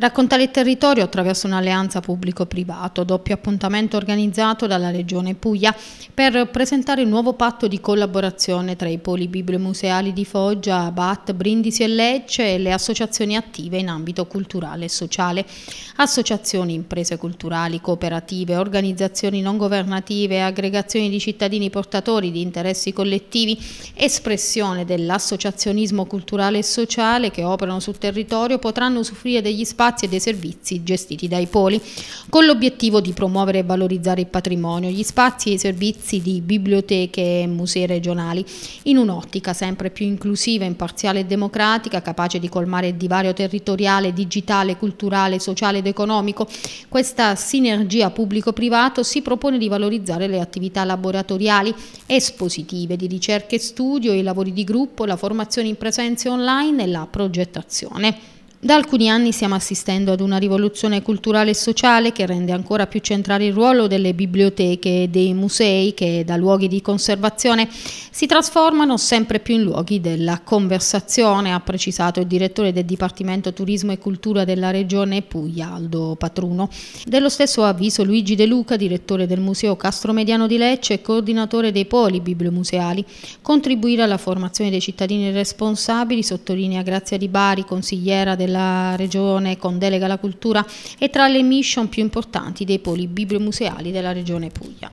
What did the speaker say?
Raccontare il territorio attraverso un'alleanza pubblico-privato, doppio appuntamento organizzato dalla Regione Puglia per presentare il nuovo patto di collaborazione tra i poli bibliomuseali di Foggia, Abat, Brindisi e Lecce e le associazioni attive in ambito culturale e sociale. Associazioni, imprese culturali, cooperative, organizzazioni non governative, aggregazioni di cittadini portatori di interessi collettivi, espressione dell'associazionismo culturale e sociale che operano sul territorio potranno usufruire degli spazi spazi e dei servizi gestiti dai poli, con l'obiettivo di promuovere e valorizzare il patrimonio, gli spazi e i servizi di biblioteche e musei regionali, in un'ottica sempre più inclusiva, imparziale e democratica, capace di colmare il divario territoriale, digitale, culturale, sociale ed economico. Questa sinergia pubblico-privato si propone di valorizzare le attività laboratoriali, espositive, di ricerca e studio, i lavori di gruppo, la formazione in presenza online e la progettazione. Da alcuni anni stiamo assistendo ad una rivoluzione culturale e sociale che rende ancora più centrale il ruolo delle biblioteche e dei musei che da luoghi di conservazione si trasformano sempre più in luoghi della conversazione, ha precisato il direttore del Dipartimento Turismo e Cultura della Regione Puglia, Aldo Patruno. Dello stesso avviso Luigi De Luca, direttore del Museo Castromediano di Lecce e coordinatore dei poli bibliomuseali, contribuire alla formazione dei cittadini responsabili, sottolinea Grazia Di Bari, consigliera del della Regione con delega alla cultura è tra le mission più importanti dei poli bibliomuseali della Regione Puglia.